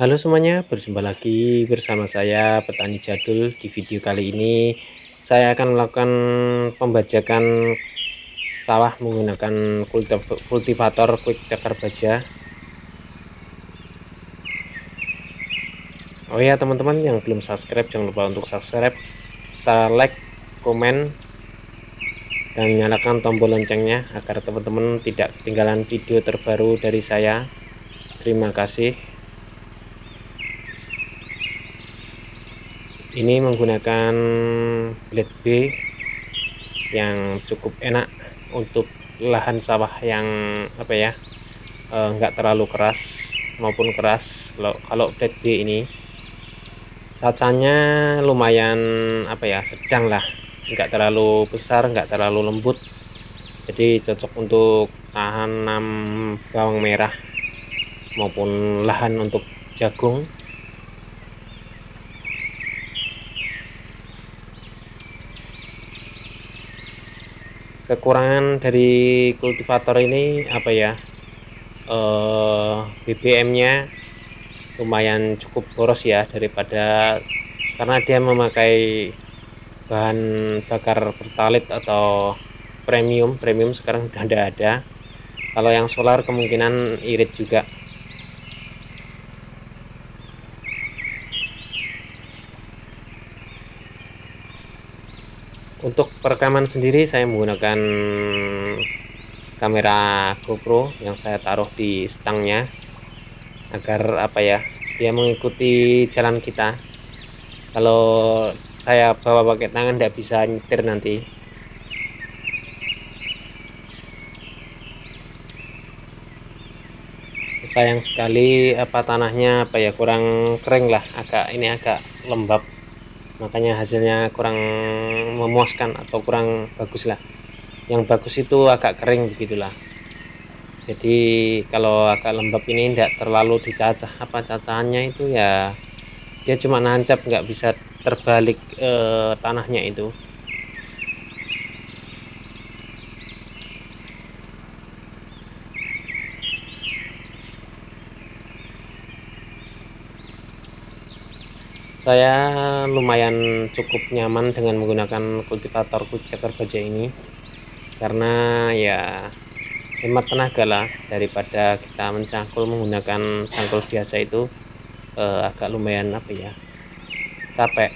Halo semuanya, berjumpa lagi bersama saya Petani Jadul. Di video kali ini saya akan melakukan pembajakan sawah menggunakan kultivator quick cakar baja. Oh ya teman-teman yang belum subscribe jangan lupa untuk subscribe, setelah like, komen, dan nyalakan tombol loncengnya agar teman-teman tidak ketinggalan video terbaru dari saya. Terima kasih. ini menggunakan blade B yang cukup enak untuk lahan sawah yang apa ya enggak eh, terlalu keras maupun keras kalau kalau blade B ini cacanya lumayan apa ya sedang lah enggak terlalu besar enggak terlalu lembut jadi cocok untuk tahan enam bawang merah maupun lahan untuk jagung kekurangan dari kultivator ini apa ya uh, eh, BBM-nya lumayan cukup boros ya daripada karena dia memakai bahan bakar bertalit atau premium premium sekarang sudah ada kalau yang solar kemungkinan irit juga untuk perekaman sendiri saya menggunakan kamera GoPro yang saya taruh di stangnya agar apa ya dia mengikuti jalan kita kalau saya bawa pakai tangan tidak bisa nyetir nanti sayang sekali apa tanahnya apa ya kurang kering lah agak ini agak lembab makanya hasilnya kurang memuaskan atau kurang bagus lah yang bagus itu agak kering begitulah jadi kalau agak lembab ini tidak terlalu dicacah apa cacahannya itu ya dia cuma nancap nggak bisa terbalik e, tanahnya itu saya lumayan cukup nyaman dengan menggunakan kultivator ceker baja ini karena ya hemat tenaga lah daripada kita mencangkul menggunakan cangkul biasa itu eh, agak lumayan apa ya capek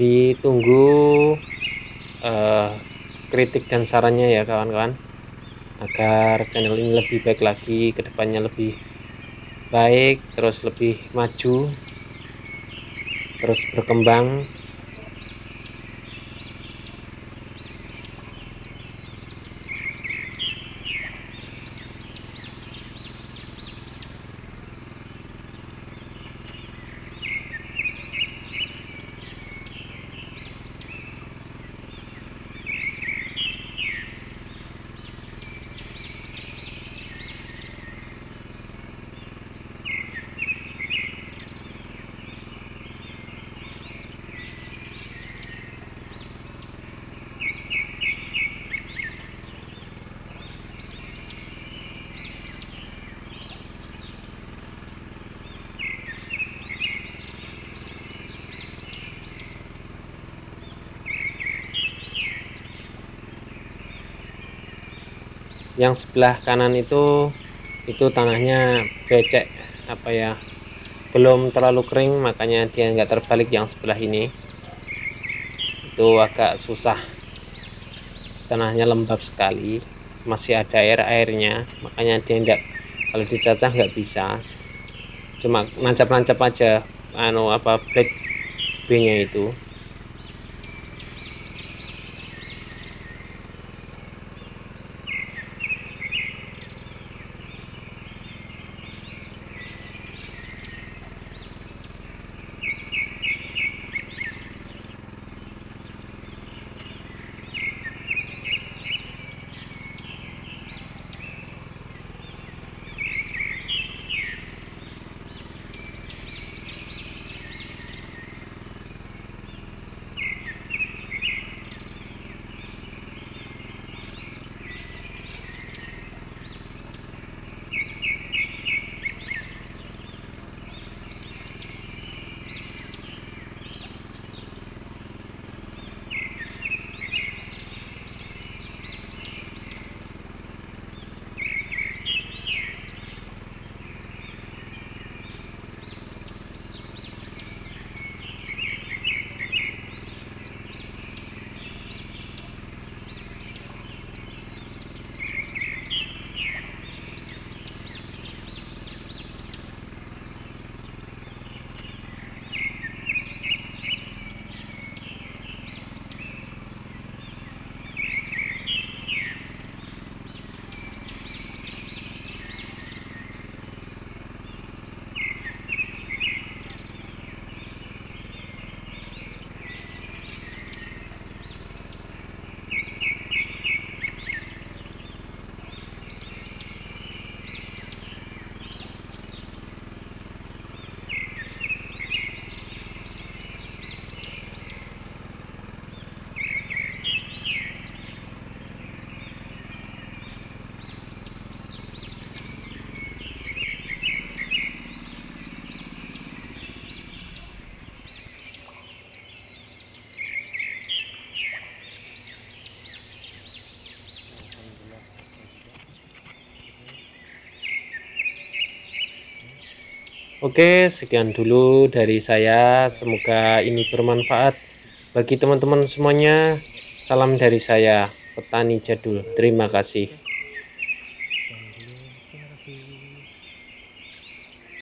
ditunggu uh, kritik dan sarannya ya kawan-kawan agar channel ini lebih baik lagi kedepannya lebih baik terus lebih maju terus berkembang yang sebelah kanan itu itu tanahnya becek apa ya belum terlalu kering makanya dia nggak terbalik yang sebelah ini itu agak susah tanahnya lembab sekali masih ada air-airnya makanya dia nggak kalau dicacah nggak bisa cuma nancap-nancap aja anu apa black B nya itu Oke, sekian dulu dari saya. Semoga ini bermanfaat bagi teman-teman semuanya. Salam dari saya, petani jadul. Terima kasih.